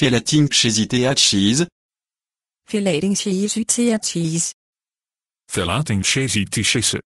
Filleting cheese tea cheese. Filleting cheese tea cheese. Filleting cheese tea cheese.